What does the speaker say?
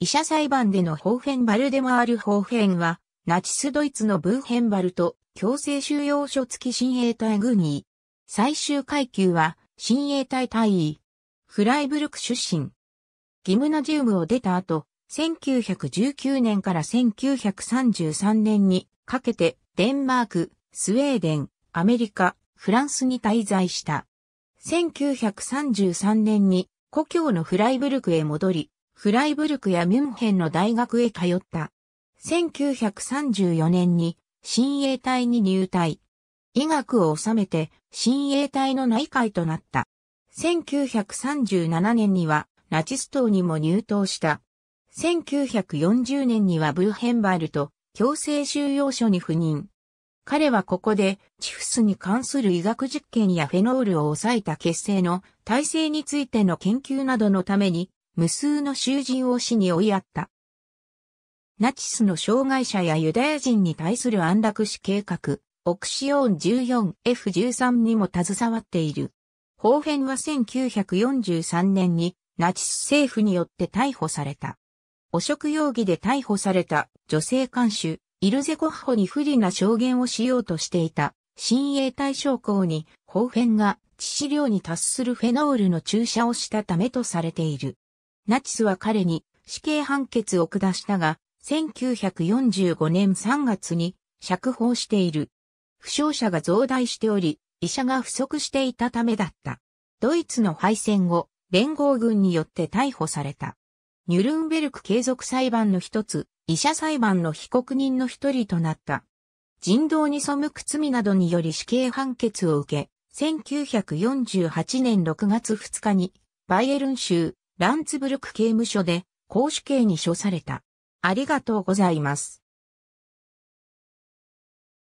医者裁判でのホーフェンバルでもあるホーフェンは、ナチスドイツのブーヘンバルと強制収容所付き親衛隊軍医。最終階級は、親衛隊隊医。フライブルク出身。ギムナジウムを出た後、1919年から1933年にかけて、デンマーク、スウェーデン、アメリカ、フランスに滞在した。1933年に故郷のフライブルクへ戻り、フライブルクやミュンヘンの大学へ通った。1934年に新衛隊に入隊。医学を収めて新衛隊の内会となった。1937年にはナチス党にも入党した。1940年にはブルヘンバルと、強制収容所に赴任。彼はここでチフスに関する医学実験やフェノールを抑えた血清の体制についての研究などのために無数の囚人を死に追いやった。ナチスの障害者やユダヤ人に対する安楽死計画、オクシオン 14F13 にも携わっている。法編は1943年にナチス政府によって逮捕された。汚職容疑で逮捕された女性看守、イルゼコッホに不利な証言をしようとしていた、新衛対象校に、法編が致死量に達するフェノールの注射をしたためとされている。ナチスは彼に死刑判決を下したが、1945年3月に釈放している。負傷者が増大しており、医者が不足していたためだった。ドイツの敗戦後、連合軍によって逮捕された。ニュルンベルク継続裁判の一つ、医者裁判の被告人の一人となった。人道に背く罪などにより死刑判決を受け、1948年6月2日に、バイエルン州ランツブルク刑務所で公主刑に処された。ありがとうございます。